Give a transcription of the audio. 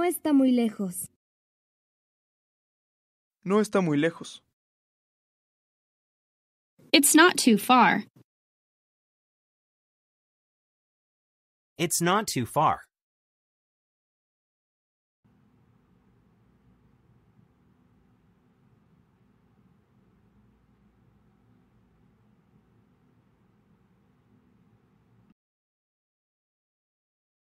No está muy lejos. No está muy lejos. It's not too far. It's not too far.